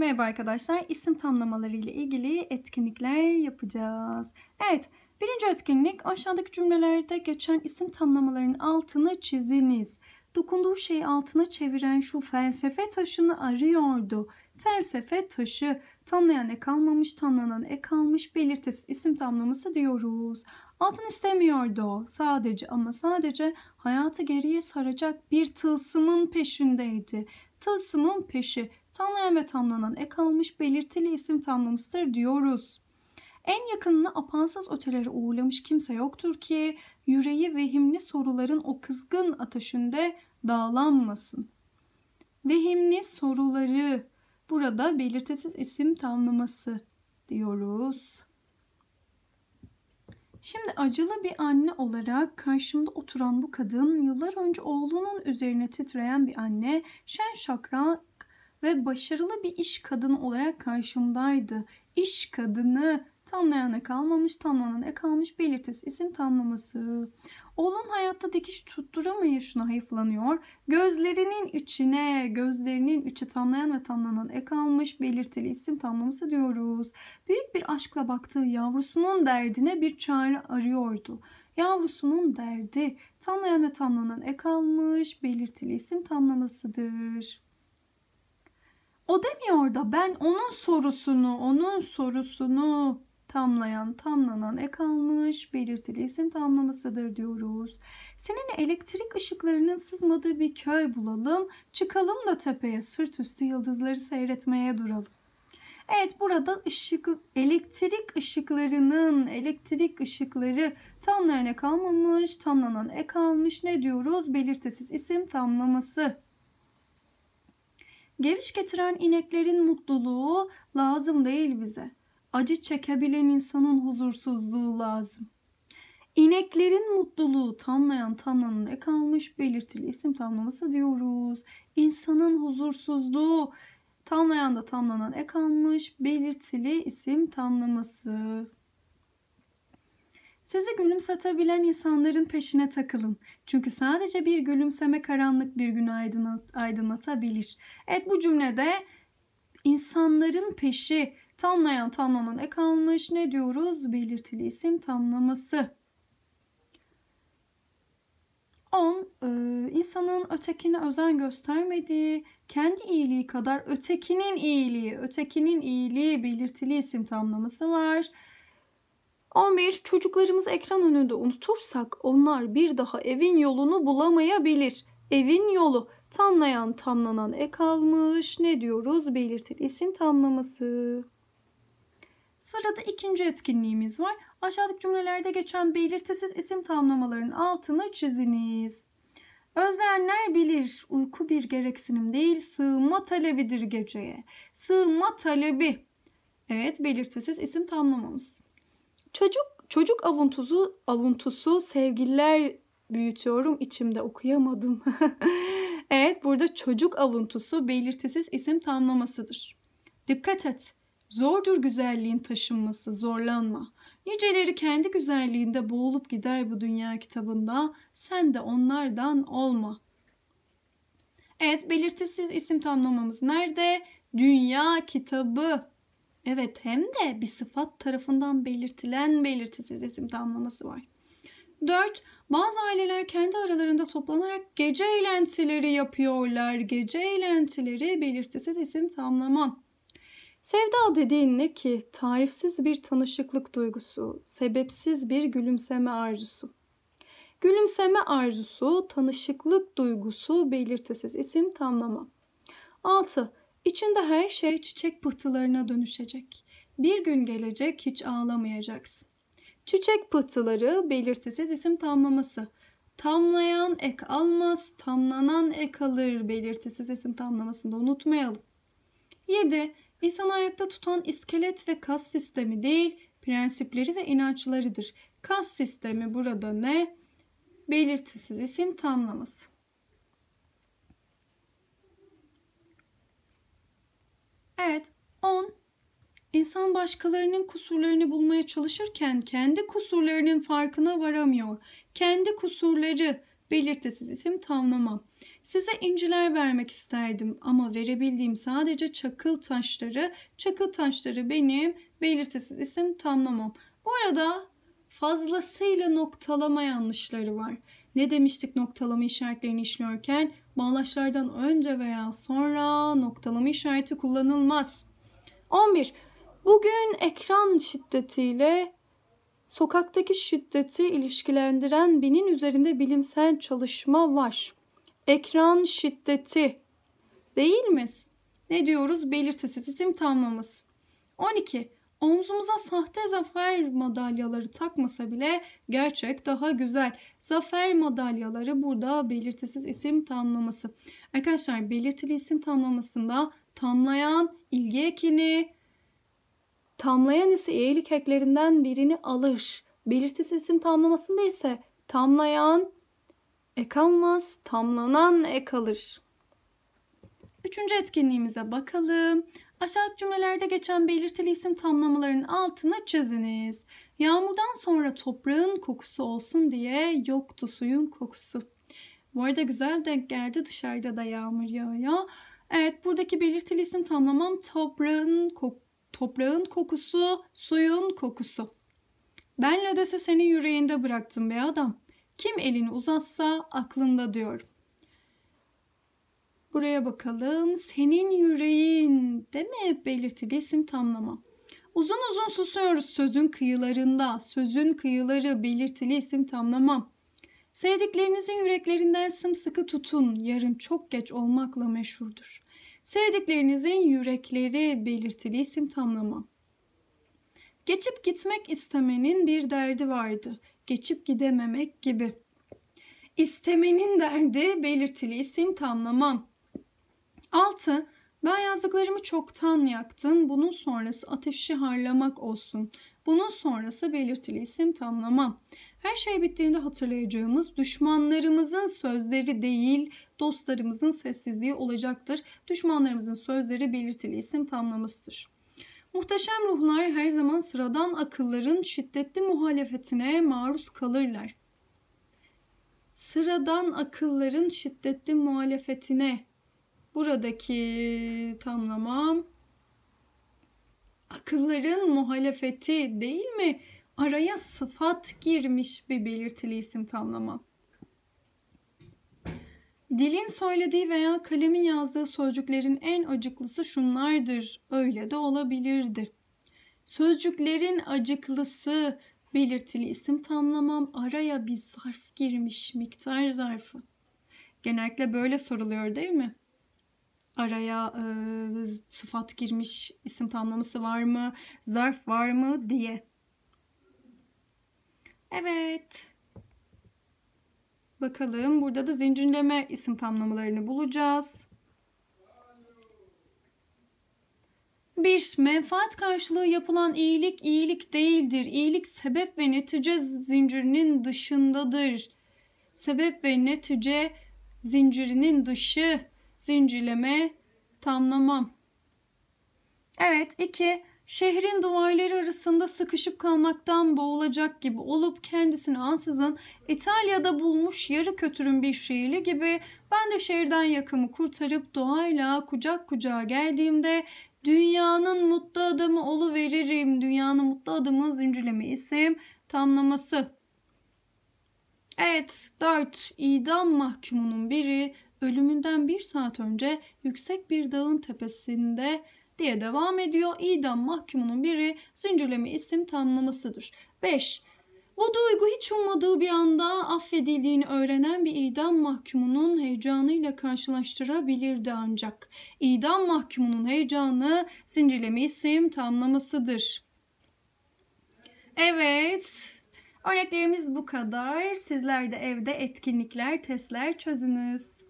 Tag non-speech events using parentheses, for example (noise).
Merhaba arkadaşlar, isim tamlamaları ile ilgili etkinlikler yapacağız. Evet, birinci etkinlik aşağıdaki cümlelerde geçen isim tamlamalarının altını çiziniz. Dokunduğu şeyi altına çeviren şu felsefe taşını arıyordu. Felsefe taşı, tamlayan ek kalmamış, tamlanan ek kalmış, belirtisiz isim tamlaması diyoruz. Altın istemiyordu. Sadece ama sadece hayatı geriye saracak bir tılsımın peşindeydi. Tılsımın peşi Tanlayan ve tamlanan ek almış belirtili isim tamlamıştır diyoruz. En yakınını apansız ötelere uğurlamış kimse yoktur ki yüreği vehimli soruların o kızgın ateşinde dağlanmasın. Vehimli soruları burada belirtisiz isim tamlaması diyoruz. Şimdi acılı bir anne olarak karşımda oturan bu kadın yıllar önce oğlunun üzerine titreyen bir anne şen şakra ve başarılı bir iş kadını olarak karşımdaydı. İş kadını tamlayana kalmamış, tamlanana kalmış belirtisi isim tamlaması. Oğlun hayatta dikiş tutturamayışına hayıflanıyor. Gözlerinin içine, gözlerinin içi tamlayan ve tamlanan ek almış belirtili isim tamlaması diyoruz. Büyük bir aşkla baktığı yavrusunun derdine bir çare arıyordu. Yavrusunun derdi tamlayan ve tamlanan ek almış belirtili isim tamlamasıdır. O demiyor da ben onun sorusunu, onun sorusunu tamlayan, tamlanan ek almış, belirtili isim tamlamasıdır diyoruz. Senin elektrik ışıklarının sızmadığı bir köy bulalım, çıkalım da tepeye sırt üstü yıldızları seyretmeye duralım. Evet burada ışık, elektrik ışıklarının, elektrik ışıkları tamlayan ek almamış, tamlanan ek almış ne diyoruz? Belirtisiz isim tamlaması Geviş getiren ineklerin mutluluğu lazım değil bize. Acı çekebilen insanın huzursuzluğu lazım. İneklerin mutluluğu tamlayan tanının ek almış belirtili isim tamlaması diyoruz. İnsanın huzursuzluğu tamlayan da tamlanan ek almış belirtili isim tamlaması. Sizi gülümsetebilen insanların peşine takılın. Çünkü sadece bir gülümseme karanlık bir günü aydınlat, aydınlatabilir. Evet bu cümlede insanların peşi tamlayan tamlanan ek almış. Ne diyoruz? Belirtili isim tamlaması. 10. E, insanın ötekine özen göstermediği, kendi iyiliği kadar ötekinin iyiliği, ötekinin iyiliği belirtili isim tamlaması var. 11. Çocuklarımız ekran önünde unutursak onlar bir daha evin yolunu bulamayabilir. Evin yolu tamlayan tamlanan ek almış. Ne diyoruz? Belirtili isim tamlaması. Sırada ikinci etkinliğimiz var. Aşağıdaki cümlelerde geçen belirtisiz isim tamlamaların altını çiziniz. Özleyenler bilir uyku bir gereksinim değil sığınma talebidir geceye. Sığınma talebi. Evet belirtisiz isim tamlamamız. Çocuk çocuk avuntusu avuntusu sevgililer büyütüyorum içimde okuyamadım. (laughs) evet burada çocuk avuntusu belirtisiz isim tamlamasıdır. Dikkat et. Zordur güzelliğin taşınması, zorlanma. Niceleri kendi güzelliğinde boğulup gider bu dünya kitabında. Sen de onlardan olma. Evet belirtisiz isim tamlamamız nerede? Dünya kitabı. Evet hem de bir sıfat tarafından belirtilen belirtisiz isim tamlaması var. 4. Bazı aileler kendi aralarında toplanarak gece eğlentileri yapıyorlar. Gece eğlentileri belirtisiz isim tamlama. Sevda dediğin ne ki? Tarifsiz bir tanışıklık duygusu, sebepsiz bir gülümseme arzusu. Gülümseme arzusu, tanışıklık duygusu, belirtisiz isim tamlama. 6. İçinde her şey çiçek pıhtılarına dönüşecek. Bir gün gelecek hiç ağlamayacaksın. Çiçek pıhtıları belirtisiz isim tamlaması. Tamlayan ek almaz, tamlanan ek alır belirtisiz isim tamlamasında unutmayalım. 7. İnsan ayakta tutan iskelet ve kas sistemi değil, prensipleri ve inançlarıdır. Kas sistemi burada ne? Belirtisiz isim tamlaması. Evet. 10. İnsan başkalarının kusurlarını bulmaya çalışırken kendi kusurlarının farkına varamıyor. Kendi kusurları belirtisiz isim tamlama. Size inciler vermek isterdim ama verebildiğim sadece çakıl taşları. Çakıl taşları benim belirtisiz isim tamlamam. Bu arada fazlasıyla noktalama yanlışları var. Ne demiştik noktalama işaretlerini işliyorken? Bağlaçlardan önce veya sonra noktalama işareti kullanılmaz. 11. Bugün ekran şiddetiyle sokaktaki şiddeti ilişkilendiren binin üzerinde bilimsel çalışma var. Ekran şiddeti değil mi? Ne diyoruz? Belirtisiz isim 12. Omzumuza sahte zafer madalyaları takmasa bile gerçek daha güzel. Zafer madalyaları burada belirtisiz isim tamlaması. Arkadaşlar belirtili isim tamlamasında tamlayan ilgi ekini, tamlayan ise iyilik eklerinden birini alır. Belirtisiz isim tamlamasında ise tamlayan ek almaz, tamlanan ek alır. Üçüncü etkinliğimize bakalım. Aşağıdaki cümlelerde geçen belirtili isim tamlamalarının altını çiziniz. Yağmurdan sonra toprağın kokusu olsun diye yoktu suyun kokusu. Bu arada güzel denk geldi dışarıda da yağmur yağıyor. Evet buradaki belirtili isim tamlamam toprağın, kok toprağın kokusu, suyun kokusu. Ben ladesi senin yüreğinde bıraktım be adam. Kim elini uzatsa aklında diyorum. Buraya bakalım. Senin yüreğin mi? Belirti, resim, tamlama. Uzun uzun susuyoruz sözün kıyılarında. Sözün kıyıları belirtili isim tamlama. Sevdiklerinizin yüreklerinden sımsıkı tutun. Yarın çok geç olmakla meşhurdur. Sevdiklerinizin yürekleri belirtili isim tamlama. Geçip gitmek istemenin bir derdi vardı. Geçip gidememek gibi. İstemenin derdi belirtili isim tamlama. 6. Ben yazdıklarımı çoktan yaktın. Bunun sonrası ateşi harlamak olsun. Bunun sonrası belirtili isim tamlama. Her şey bittiğinde hatırlayacağımız düşmanlarımızın sözleri değil dostlarımızın sessizliği olacaktır. Düşmanlarımızın sözleri belirtili isim tamlamasıdır. Muhteşem ruhlar her zaman sıradan akılların şiddetli muhalefetine maruz kalırlar. Sıradan akılların şiddetli muhalefetine Buradaki tamlamam akılların muhalefeti değil mi? Araya sıfat girmiş bir belirtili isim tamlama. Dilin söylediği veya kalemin yazdığı sözcüklerin en acıklısı şunlardır. Öyle de olabilirdi. Sözcüklerin acıklısı belirtili isim tamlamam araya bir zarf girmiş miktar zarfı. Genellikle böyle soruluyor değil mi? araya e, sıfat girmiş, isim tamlaması var mı, zarf var mı diye. Evet. Bakalım burada da zincirleme isim tamlamalarını bulacağız. Bir menfaat karşılığı yapılan iyilik iyilik değildir. İyilik sebep ve netice zincirinin dışındadır. Sebep ve netice zincirinin dışı zincirleme tamlamam. Evet 2. Şehrin duvarları arasında sıkışıp kalmaktan boğulacak gibi olup kendisini ansızın İtalya'da bulmuş yarı kötürüm bir şehirli gibi ben de şehirden yakımı kurtarıp doğayla kucak kucağa geldiğimde dünyanın mutlu adamı olu veririm. Dünyanın mutlu adamı zincirleme isim tamlaması. Evet 4. İdam mahkumunun biri ölümünden bir saat önce yüksek bir dağın tepesinde diye devam ediyor. İdam mahkumunun biri zincirleme isim tamlamasıdır. 5. Bu duygu hiç ummadığı bir anda affedildiğini öğrenen bir idam mahkumunun heyecanıyla karşılaştırabilirdi ancak. İdam mahkumunun heyecanı zincirleme isim tamlamasıdır. Evet, örneklerimiz bu kadar. Sizler de evde etkinlikler, testler çözünüz.